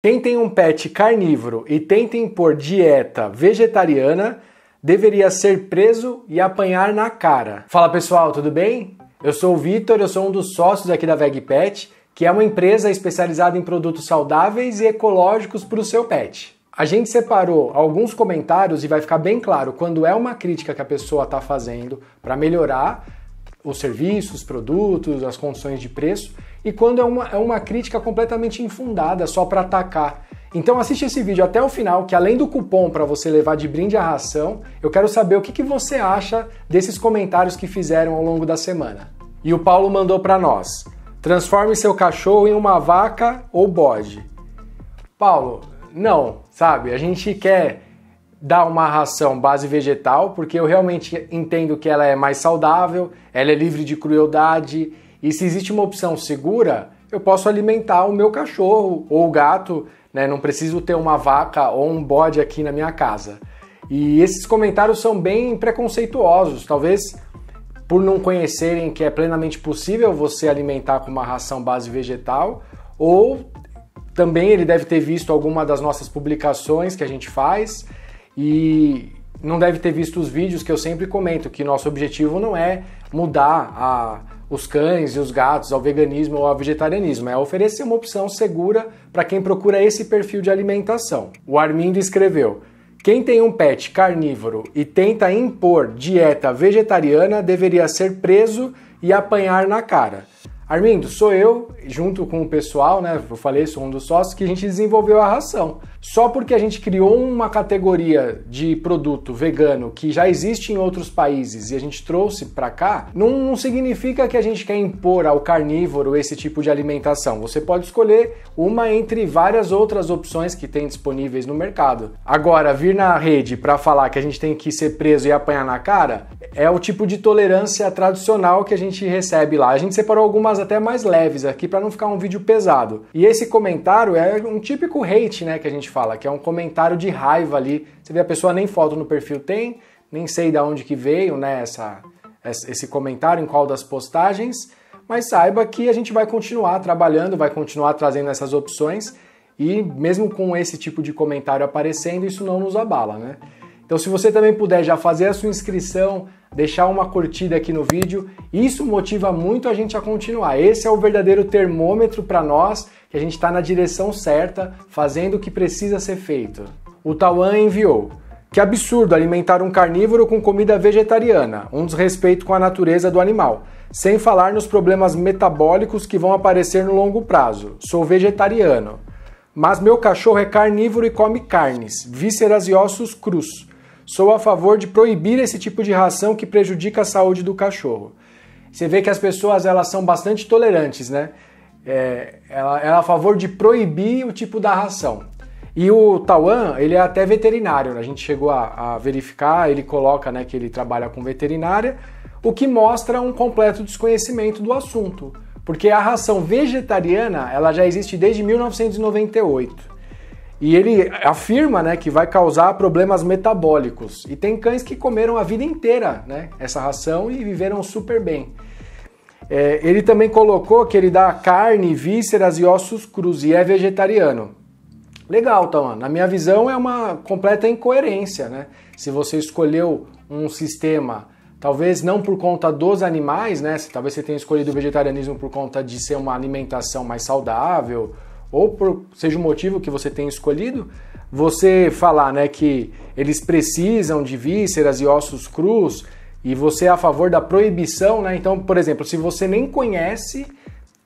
Quem tem um pet carnívoro e tenta impor dieta vegetariana deveria ser preso e apanhar na cara. Fala pessoal, tudo bem? Eu sou o Vitor, eu sou um dos sócios aqui da VegPet, que é uma empresa especializada em produtos saudáveis e ecológicos para o seu pet. A gente separou alguns comentários e vai ficar bem claro quando é uma crítica que a pessoa está fazendo para melhorar os serviços, produtos, as condições de preço, e quando é uma, é uma crítica completamente infundada, só para atacar. Então assiste esse vídeo até o final, que além do cupom para você levar de brinde a ração, eu quero saber o que, que você acha desses comentários que fizeram ao longo da semana. E o Paulo mandou para nós: transforme seu cachorro em uma vaca ou bode. Paulo, não, sabe? A gente quer dar uma ração base vegetal, porque eu realmente entendo que ela é mais saudável, ela é livre de crueldade, e se existe uma opção segura, eu posso alimentar o meu cachorro ou o gato, né? Não preciso ter uma vaca ou um bode aqui na minha casa. E esses comentários são bem preconceituosos, talvez por não conhecerem que é plenamente possível você alimentar com uma ração base vegetal, ou também ele deve ter visto alguma das nossas publicações que a gente faz e não deve ter visto os vídeos que eu sempre comento que nosso objetivo não é mudar a, os cães e os gatos ao veganismo ou ao vegetarianismo, é oferecer uma opção segura para quem procura esse perfil de alimentação. O Armindo escreveu: quem tem um pet carnívoro e tenta impor dieta vegetariana deveria ser preso e apanhar na cara. Armindo, sou eu, junto com o pessoal, né? Eu falei, sou um dos sócios, que a gente desenvolveu a ração. Só porque a gente criou uma categoria de produto vegano que já existe em outros países e a gente trouxe para cá, não, não, significa que a gente quer impor ao carnívoro esse tipo de alimentação. Você pode escolher uma entre várias outras opções que tem disponíveis no mercado. Agora, vir na rede para falar que a gente tem que ser preso e apanhar na cara, é o tipo de tolerância tradicional que a gente recebe lá. A gente separou algumas até mais leves aqui para não ficar um vídeo pesado. E esse comentário é um típico hate, né, que a gente fala, que é um comentário de raiva ali. Você vê a pessoa nem foto no perfil tem, nem sei da onde que veio, né, essa, esse comentário em qual das postagens, mas saiba que a gente vai continuar trabalhando, vai continuar trazendo essas opções e mesmo com esse tipo de comentário aparecendo, isso não nos abala, né? Então, se você também puder já fazer a sua inscrição, deixar uma curtida aqui no vídeo, isso motiva muito a gente a continuar. Esse é o verdadeiro termômetro para nós que a gente está na direção certa, fazendo o que precisa ser feito. O Tauan enviou. Que absurdo alimentar um carnívoro com comida vegetariana, um desrespeito com a natureza do animal, sem falar nos problemas metabólicos que vão aparecer no longo prazo. Sou vegetariano. Mas meu cachorro é carnívoro e come carnes, vísceras e ossos crus. Sou a favor de proibir esse tipo de ração que prejudica a saúde do cachorro. Você vê que as pessoas elas são bastante tolerantes, né? É, ela, ela é a favor de proibir o tipo da ração. E o Tauan, ele é até veterinário, né? a gente chegou a, a verificar, ele coloca né, que ele trabalha com veterinária, o que mostra um completo desconhecimento do assunto, porque a ração vegetariana ela já existe desde 1998. E ele afirma né, que vai causar problemas metabólicos. E tem cães que comeram a vida inteira né, essa ração e viveram super bem. É, ele também colocou que ele dá carne, vísceras e ossos crus e é vegetariano. Legal, Tauan. Na minha visão, é uma completa incoerência. Né? Se você escolheu um sistema, talvez não por conta dos animais, né? talvez você tenha escolhido o vegetarianismo por conta de ser uma alimentação mais saudável ou por seja o motivo que você tenha escolhido, você falar né, que eles precisam de vísceras e ossos crus e você é a favor da proibição, né? Então, por exemplo, se você nem conhece,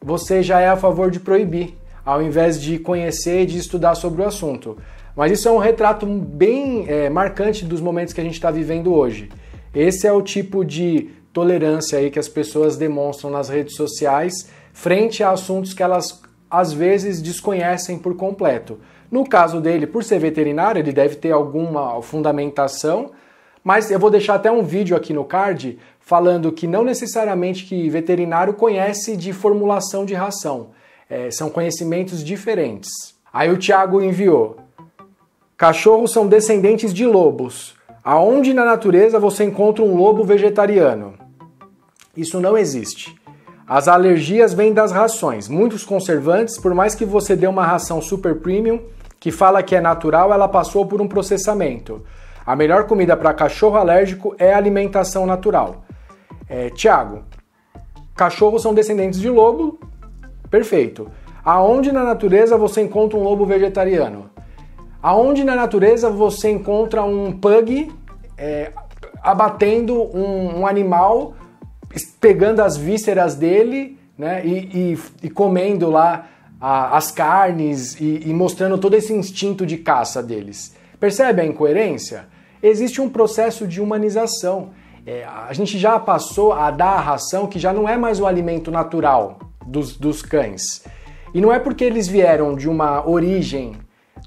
você já é a favor de proibir, ao invés de conhecer e de estudar sobre o assunto. Mas isso é um retrato bem é, marcante dos momentos que a gente está vivendo hoje. Esse é o tipo de tolerância aí que as pessoas demonstram nas redes sociais frente a assuntos que elas às vezes desconhecem por completo. No caso dele, por ser veterinário, ele deve ter alguma fundamentação, mas eu vou deixar até um vídeo aqui no card falando que não necessariamente que veterinário conhece de formulação de ração. É, são conhecimentos diferentes. Aí o Tiago enviou: Cachorros são descendentes de lobos. Aonde na natureza você encontra um lobo vegetariano? Isso não existe. As alergias vêm das rações. Muitos conservantes, por mais que você dê uma ração super premium, que fala que é natural, ela passou por um processamento. A melhor comida para cachorro alérgico é alimentação natural. É, Tiago, cachorros são descendentes de lobo? Perfeito. Aonde na natureza você encontra um lobo vegetariano? Aonde na natureza você encontra um pug é, abatendo um, um animal pegando as vísceras dele né, e, e, e comendo lá a, as carnes e, e mostrando todo esse instinto de caça deles. Percebe a incoerência? Existe um processo de humanização. É, a gente já passou a dar a ração que já não é mais o alimento natural dos, dos cães. E não é porque eles vieram de uma origem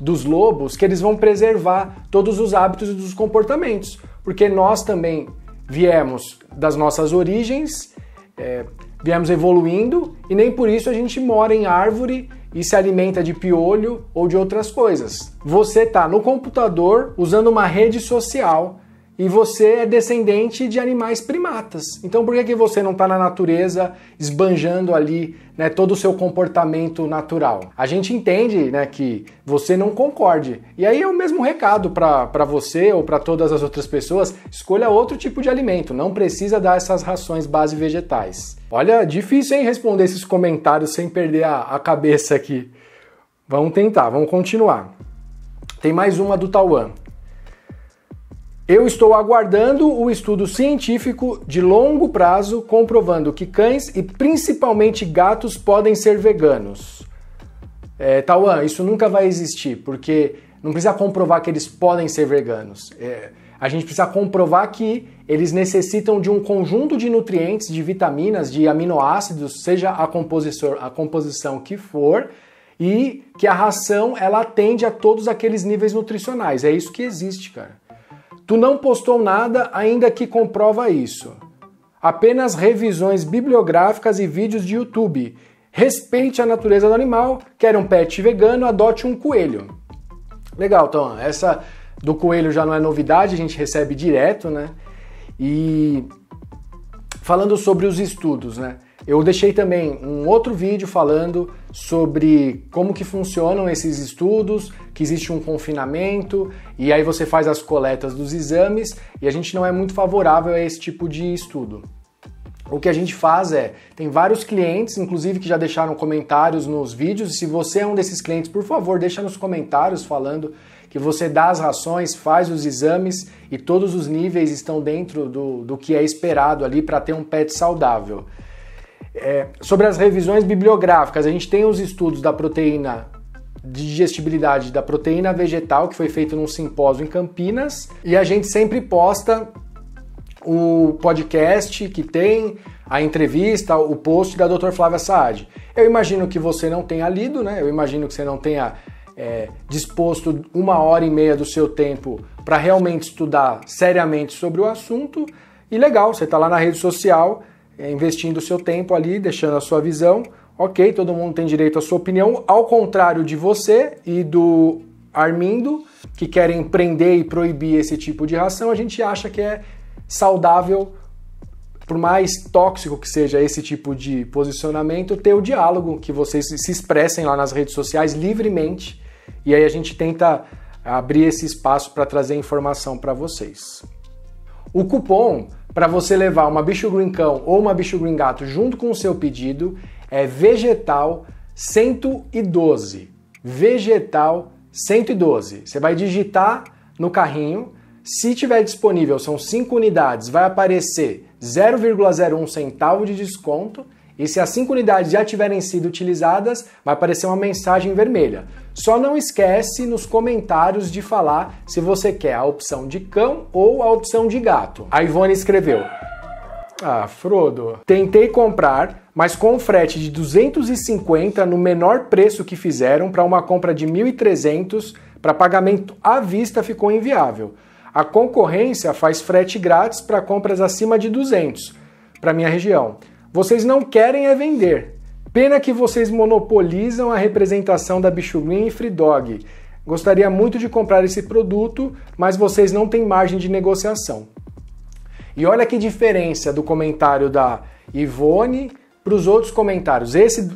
dos lobos que eles vão preservar todos os hábitos e dos comportamentos, porque nós também viemos das nossas origens, é, viemos evoluindo e nem por isso a gente mora em árvore e se alimenta de piolho ou de outras coisas. Você está no computador usando uma rede social e você é descendente de animais primatas. Então por que, que você não está na natureza esbanjando ali né, todo o seu comportamento natural? A gente entende né, que você não concorde. E aí é o mesmo recado para você ou para todas as outras pessoas: escolha outro tipo de alimento, não precisa dar essas rações base vegetais. Olha, difícil hein, responder esses comentários sem perder a, a cabeça aqui. Vamos tentar, vamos continuar. Tem mais uma do Tauan. Eu estou aguardando o estudo científico de longo prazo comprovando que cães e principalmente gatos podem ser veganos. É, Tauan, isso nunca vai existir, porque não precisa comprovar que eles podem ser veganos. É, a gente precisa comprovar que eles necessitam de um conjunto de nutrientes, de vitaminas, de aminoácidos, seja a, a composição que for, e que a ração ela atende a todos aqueles níveis nutricionais. É isso que existe, cara. Tu não postou nada ainda que comprova isso. Apenas revisões bibliográficas e vídeos de YouTube. Respeite a natureza do animal, quer um pet vegano, adote um coelho. Legal, então, essa do coelho já não é novidade, a gente recebe direto, né? E falando sobre os estudos, né? Eu deixei também um outro vídeo falando sobre como que funcionam esses estudos, que existe um confinamento e aí você faz as coletas dos exames e a gente não é muito favorável a esse tipo de estudo. O que a gente faz é, tem vários clientes, inclusive que já deixaram comentários nos vídeos. Se você é um desses clientes, por favor, deixa nos comentários falando que você dá as rações, faz os exames e todos os níveis estão dentro do, do que é esperado ali para ter um pet saudável. É, sobre as revisões bibliográficas, a gente tem os estudos da proteína de digestibilidade da proteína vegetal que foi feito num simpósio em Campinas e a gente sempre posta o podcast que tem a entrevista, o post da doutora Flávia Saad. Eu imagino que você não tenha lido, né? Eu imagino que você não tenha é, disposto uma hora e meia do seu tempo para realmente estudar seriamente sobre o assunto. E legal, você está lá na rede social é, investindo o seu tempo ali, deixando a sua visão. Ok, todo mundo tem direito à sua opinião, ao contrário de você e do Armindo, que querem prender e proibir esse tipo de ração, a gente acha que é saudável, por mais tóxico que seja esse tipo de posicionamento, ter o diálogo, que vocês se expressem lá nas redes sociais livremente, e aí a gente tenta abrir esse espaço para trazer informação para vocês. O cupom para você levar uma bicho green cão ou uma bicho green gato junto com o seu pedido é vegetal 112. Vegetal 112. Você vai digitar no carrinho, se tiver disponível, são 5 unidades, vai aparecer 0,01 centavo de desconto e se as cinco unidades já tiverem sido utilizadas, vai aparecer uma mensagem vermelha. Só não esquece nos comentários de falar se você quer a opção de cão ou a opção de gato. A Ivone escreveu: Ah, Frodo, tentei comprar, mas com um frete de 250 no menor preço que fizeram para uma compra de 1.300 para pagamento à vista ficou inviável. A concorrência faz frete grátis para compras acima de 200 para minha região. Vocês não querem é vender. Pena que vocês monopolizam a representação da Bicho Green e Free Dog. Gostaria muito de comprar esse produto, mas vocês não têm margem de negociação. E olha que diferença do comentário da Ivone para os outros comentários. Esse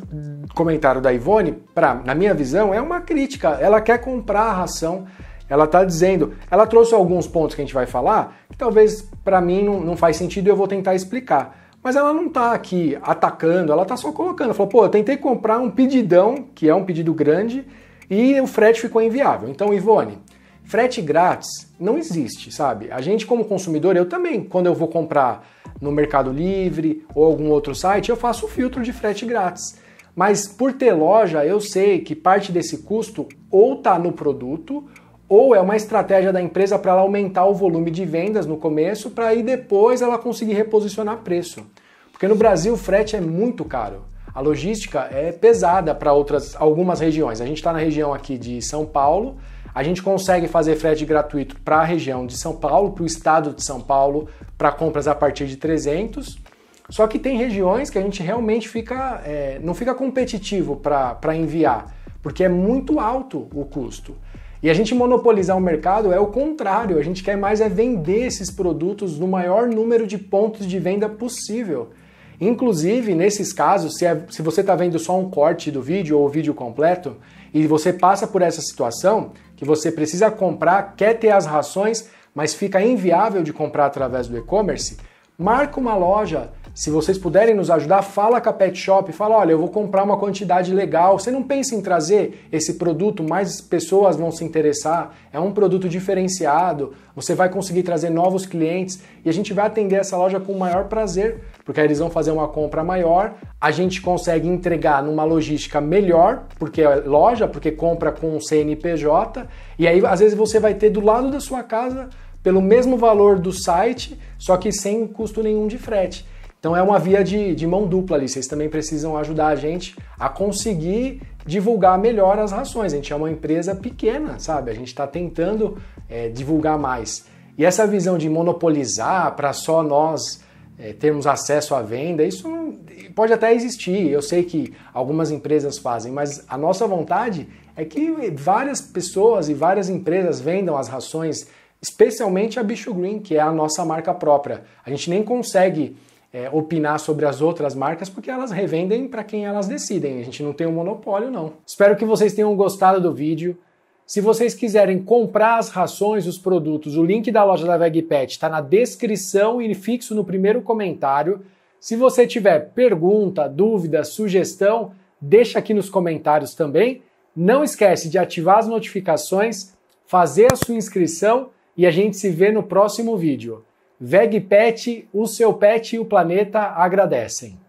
comentário da Ivone, pra, na minha visão, é uma crítica. Ela quer comprar a ração, ela está dizendo. Ela trouxe alguns pontos que a gente vai falar, que talvez para mim não, não faz sentido e eu vou tentar explicar mas ela não está aqui atacando, ela está só colocando. Falou, pô, eu tentei comprar um pedidão, que é um pedido grande, e o frete ficou inviável. Então, Ivone, frete grátis não existe, sabe? A gente, como consumidor, eu também, quando eu vou comprar no Mercado Livre ou algum outro site, eu faço o filtro de frete grátis. Mas por ter loja, eu sei que parte desse custo ou está no produto ou é uma estratégia da empresa para ela aumentar o volume de vendas no começo, para aí depois ela conseguir reposicionar preço. Porque no Brasil o frete é muito caro. A logística é pesada para outras algumas regiões. A gente está na região aqui de São Paulo, a gente consegue fazer frete gratuito para a região de São Paulo, para o estado de São Paulo, para compras a partir de 300. Só que tem regiões que a gente realmente fica, é, não fica competitivo para enviar, porque é muito alto o custo. E a gente monopolizar o mercado é o contrário, a gente quer mais é vender esses produtos no maior número de pontos de venda possível. Inclusive, nesses casos, se, é, se você está vendo só um corte do vídeo ou o vídeo completo e você passa por essa situação, que você precisa comprar, quer ter as rações, mas fica inviável de comprar através do e-commerce, marca uma loja, se vocês puderem nos ajudar, fala com a Pet Shop, fala, olha, eu vou comprar uma quantidade legal. Você não pensa em trazer esse produto, mais pessoas vão se interessar, é um produto diferenciado, você vai conseguir trazer novos clientes e a gente vai atender essa loja com o maior prazer, porque aí eles vão fazer uma compra maior, a gente consegue entregar numa logística melhor, porque é loja, porque compra com CNPJ, e aí às vezes você vai ter do lado da sua casa pelo mesmo valor do site, só que sem custo nenhum de frete. Então é uma via de, de mão dupla ali. Vocês também precisam ajudar a gente a conseguir divulgar melhor as rações. A gente é uma empresa pequena, sabe? A gente está tentando é, divulgar mais. E essa visão de monopolizar para só nós é, termos acesso à venda, isso pode até existir. Eu sei que algumas empresas fazem, mas a nossa vontade é que várias pessoas e várias empresas vendam as rações, especialmente a Bicho Green, que é a nossa marca própria. A gente nem consegue é, opinar sobre as outras marcas, porque elas revendem para quem elas decidem. A gente não tem um monopólio, não. Espero que vocês tenham gostado do vídeo. Se vocês quiserem comprar as rações, os produtos, o link da loja da VegPet está na descrição e fixo no primeiro comentário. Se você tiver pergunta, dúvida, sugestão, deixa aqui nos comentários também. Não esquece de ativar as notificações, fazer a sua inscrição e a gente se vê no próximo vídeo. VegPet, o seu pet e o planeta agradecem.